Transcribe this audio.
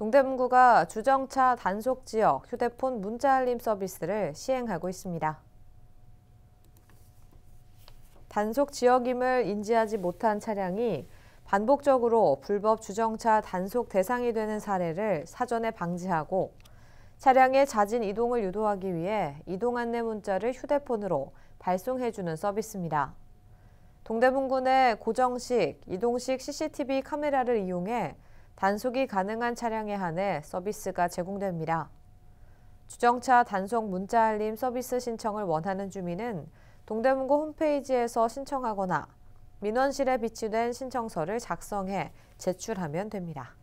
동대문구가 주정차 단속 지역 휴대폰 문자 알림 서비스를 시행하고 있습니다. 단속 지역임을 인지하지 못한 차량이 반복적으로 불법 주정차 단속 대상이 되는 사례를 사전에 방지하고 차량의 자진 이동을 유도하기 위해 이동 안내 문자를 휴대폰으로 발송해주는 서비스입니다. 동대문구 내 고정식, 이동식 CCTV 카메라를 이용해 단속이 가능한 차량에 한해 서비스가 제공됩니다. 주정차 단속 문자 알림 서비스 신청을 원하는 주민은 동대문구 홈페이지에서 신청하거나 민원실에 비치된 신청서를 작성해 제출하면 됩니다.